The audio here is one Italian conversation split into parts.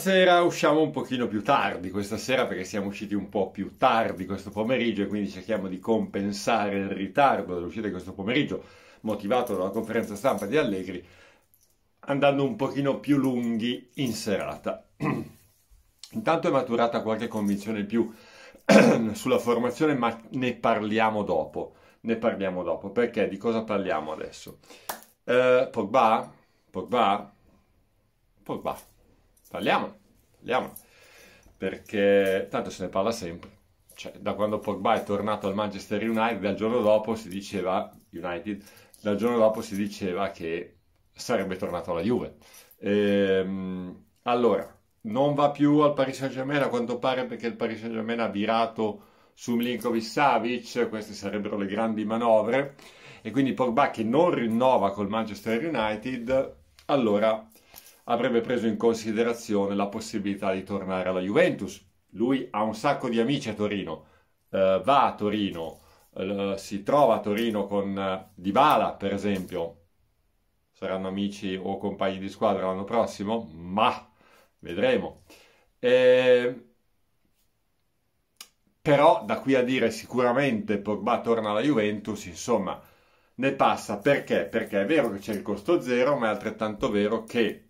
sera usciamo un pochino più tardi, questa sera perché siamo usciti un po' più tardi questo pomeriggio e quindi cerchiamo di compensare il ritardo dell'uscita di questo pomeriggio, motivato dalla conferenza stampa di Allegri, andando un pochino più lunghi in serata. Intanto è maturata qualche convinzione in più sulla formazione, ma ne parliamo dopo. Ne parliamo dopo, perché di cosa parliamo adesso? Eh, Pogba? Pogba? Pogba. Parliamo, parliamo, perché tanto se ne parla sempre. Cioè, da quando Pogba è tornato al Manchester United, dal giorno dopo si diceva, United, dal giorno dopo si diceva che sarebbe tornato alla Juve. Ehm, allora, non va più al Paris Saint-Germain a quanto pare perché il Paris Saint-Germain ha virato su Milinkovic-Savic, queste sarebbero le grandi manovre, e quindi Pogba che non rinnova col Manchester United, allora avrebbe preso in considerazione la possibilità di tornare alla Juventus. Lui ha un sacco di amici a Torino, eh, va a Torino, eh, si trova a Torino con eh, Dybala, per esempio. Saranno amici o compagni di squadra l'anno prossimo? Ma vedremo. Eh, però da qui a dire sicuramente Pogba torna alla Juventus, insomma, ne passa perché? Perché è vero che c'è il costo zero, ma è altrettanto vero che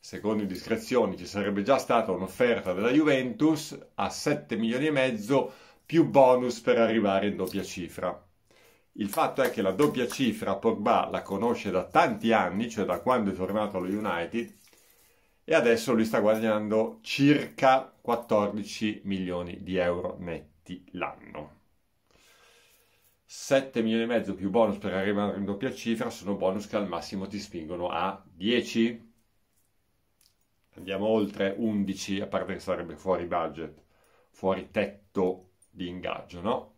secondo indiscrezioni, ci sarebbe già stata un'offerta della Juventus a 7 milioni e mezzo più bonus per arrivare in doppia cifra. Il fatto è che la doppia cifra Pogba la conosce da tanti anni, cioè da quando è tornato allo United, e adesso lui sta guadagnando circa 14 milioni di euro netti l'anno. 7 milioni e mezzo più bonus per arrivare in doppia cifra sono bonus che al massimo ti spingono a 10 andiamo oltre 11, a parte che sarebbe fuori budget, fuori tetto di ingaggio, no?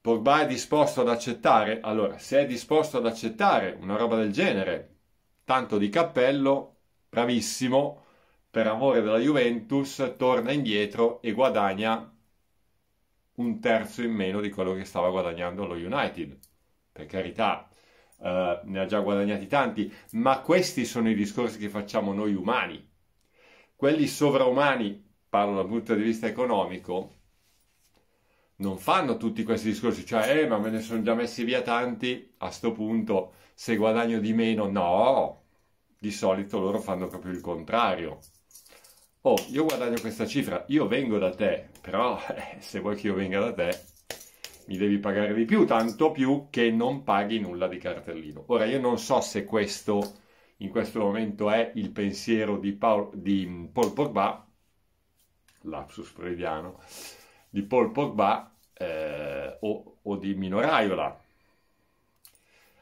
Pogba è disposto ad accettare? Allora, se è disposto ad accettare una roba del genere, tanto di cappello, bravissimo, per amore della Juventus, torna indietro e guadagna un terzo in meno di quello che stava guadagnando lo United. Per carità, eh, ne ha già guadagnati tanti, ma questi sono i discorsi che facciamo noi umani quelli sovraumani, parlo dal punto di vista economico, non fanno tutti questi discorsi, cioè, eh, ma me ne sono già messi via tanti, a sto punto, se guadagno di meno, no, di solito loro fanno proprio il contrario. Oh, io guadagno questa cifra, io vengo da te, però eh, se vuoi che io venga da te, mi devi pagare di più, tanto più che non paghi nulla di cartellino. Ora, io non so se questo in questo momento è il pensiero di, Paul, di Paul Pogba, lapsus freudiano, di Paul Pogba eh, o, o, di Minoraiola.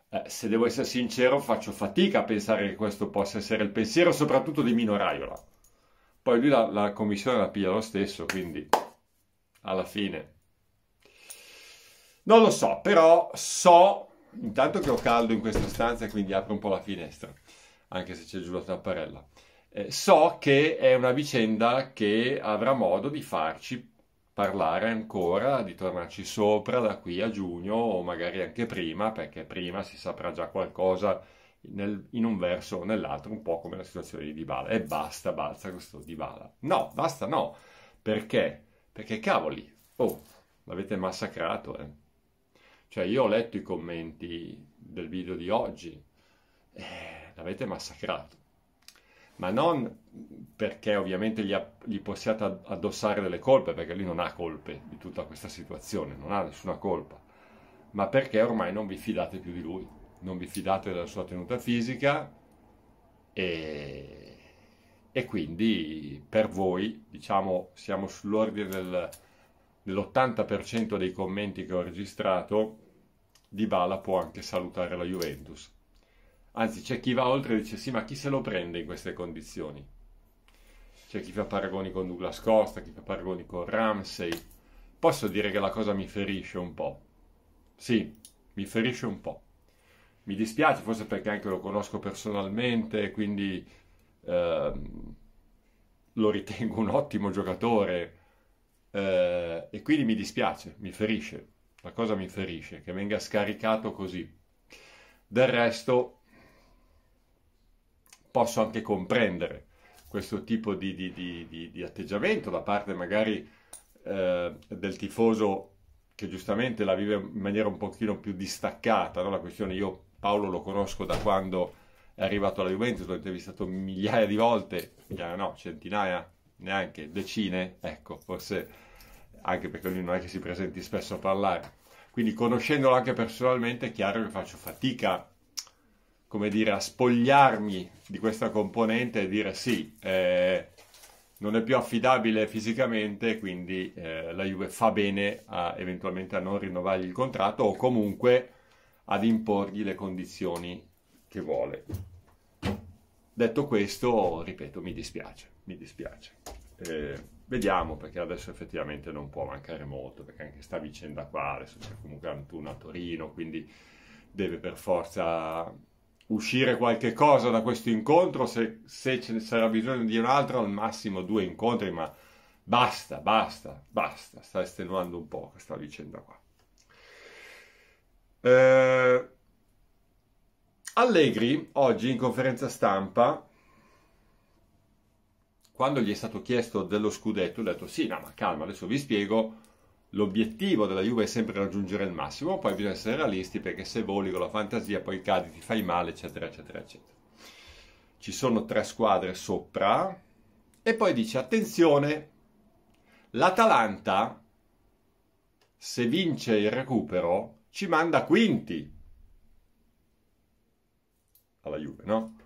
Eh, se devo essere sincero, faccio fatica a pensare che questo possa essere il pensiero, soprattutto di Minoraiola. Poi lui la, la commissione la piglia lo stesso, quindi alla fine. Non lo so, però so intanto che ho caldo in questa stanza, quindi apro un po' la finestra anche se c'è giù la tapparella. Eh, so che è una vicenda che avrà modo di farci parlare ancora, di tornarci sopra da qui a giugno o magari anche prima, perché prima si saprà già qualcosa nel, in un verso o nell'altro, un po' come la situazione di Dybala. E basta, basta questo Dybala. No, basta no. Perché? Perché cavoli, oh, l'avete massacrato, eh. Cioè io ho letto i commenti del video di oggi, eh, l'avete massacrato. Ma non perché ovviamente gli, gli, possiate addossare delle colpe, perché lui non ha colpe di tutta questa situazione, non ha nessuna colpa, ma perché ormai non vi fidate più di lui, non vi fidate della sua tenuta fisica e, e quindi per voi, diciamo, siamo sull'ordine del, dell'80% dei commenti che ho registrato, Dybala può anche salutare la Juventus Anzi, c'è chi va oltre e dice sì, ma chi se lo prende in queste condizioni? C'è chi fa paragoni con Douglas Costa, chi fa paragoni con Ramsey. Posso dire che la cosa mi ferisce un po'. Sì, mi ferisce un po'. Mi dispiace, forse perché anche lo conosco personalmente, quindi ehm, lo ritengo un ottimo giocatore. Eh, e quindi mi dispiace, mi ferisce. La cosa mi ferisce che venga scaricato così. Del resto, posso anche comprendere questo tipo di, di, di, di atteggiamento da parte magari eh, del tifoso che giustamente la vive in maniera un pochino più distaccata, no? la questione io Paolo lo conosco da quando è arrivato alla Juventus, l'ho intervistato migliaia di volte, migliaia no, centinaia, neanche, decine, ecco, forse anche perché lui non è che si presenti spesso a parlare. Quindi conoscendolo anche personalmente è chiaro che faccio fatica come dire, a spogliarmi di questa componente e dire sì, eh, non è più affidabile fisicamente, quindi eh, la Juve fa bene a, eventualmente a non rinnovargli il contratto o comunque ad imporgli le condizioni che vuole. Detto questo, ripeto, mi dispiace, mi dispiace. Eh, vediamo perché adesso effettivamente non può mancare molto, perché anche sta vicenda qua, adesso c'è comunque Antuna a Torino, quindi deve per forza uscire qualche cosa da questo incontro, se, se ce ne sarà bisogno di un altro, al massimo due incontri, ma basta, basta, basta, sta estenuando un po' questa vicenda qua. Eh, Allegri oggi in conferenza stampa, quando gli è stato chiesto dello scudetto, ha detto sì, no, ma calma, adesso vi spiego L'obiettivo della Juve è sempre raggiungere il massimo, poi bisogna essere realisti perché se voli con la fantasia poi cadi, ti fai male, eccetera, eccetera, eccetera. Ci sono tre squadre sopra e poi dice attenzione, l'Atalanta se vince il recupero ci manda quinti alla Juve, no?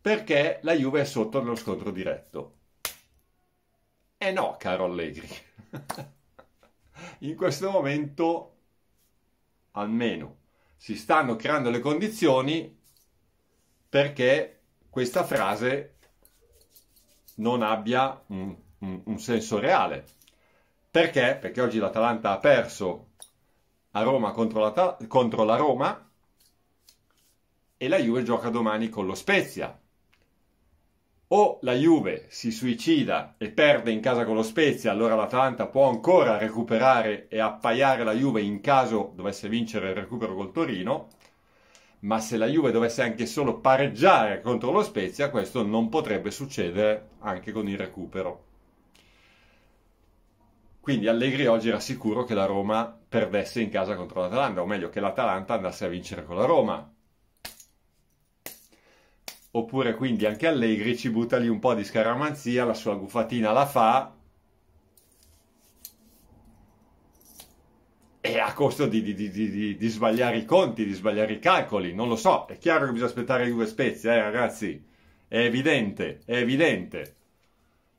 Perché la Juve è sotto nello scontro diretto. Eh no, caro Allegri. in questo momento almeno si stanno creando le condizioni perché questa frase non abbia un, un, un senso reale. Perché? Perché oggi l'Atalanta ha perso a Roma contro la, contro la Roma e la Juve gioca domani con lo Spezia o la Juve si suicida e perde in casa con lo Spezia, allora l'Atalanta può ancora recuperare e appaiare la Juve in caso dovesse vincere il recupero col Torino, ma se la Juve dovesse anche solo pareggiare contro lo Spezia, questo non potrebbe succedere anche con il recupero. Quindi Allegri oggi era sicuro che la Roma perdesse in casa contro l'Atalanta, o meglio che l'Atalanta andasse a vincere con la Roma, oppure quindi anche Allegri ci butta lì un po' di scaramanzia, la sua gufatina la fa e a costo di, di, di, di, sbagliare i conti, di sbagliare i calcoli, non lo so, è chiaro che bisogna aspettare due Spezia, eh, ragazzi, è evidente, è evidente.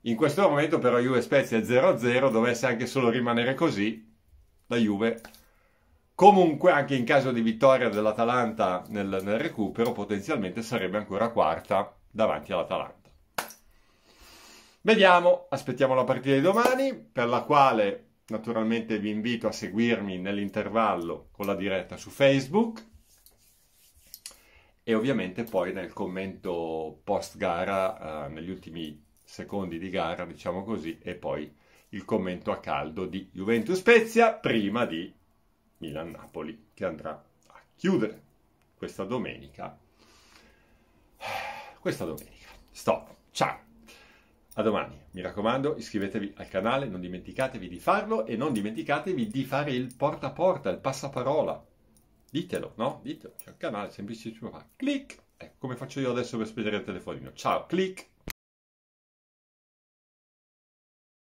In questo momento però Juve Spezia 0-0, dovesse anche solo rimanere così, la Juve Comunque, anche in caso di vittoria dell'Atalanta nel, nel, recupero, potenzialmente sarebbe ancora quarta davanti all'Atalanta. Vediamo, aspettiamo la partita di domani, per la quale naturalmente vi invito a seguirmi nell'intervallo con la diretta su Facebook e ovviamente poi nel commento post gara, eh, negli ultimi secondi di gara, diciamo così, e poi il commento a caldo di Juventus Spezia prima di Milan-Napoli che andrà a chiudere questa domenica. Questa domenica. Stop. Ciao. A domani. Mi raccomando, iscrivetevi al canale, non dimenticatevi di farlo e non dimenticatevi di fare il porta a porta, il passaparola. Ditelo, no? Ditelo. C'è un canale semplicissimo. Clic. Ecco come faccio io adesso per spedire il telefonino. Ciao, clic.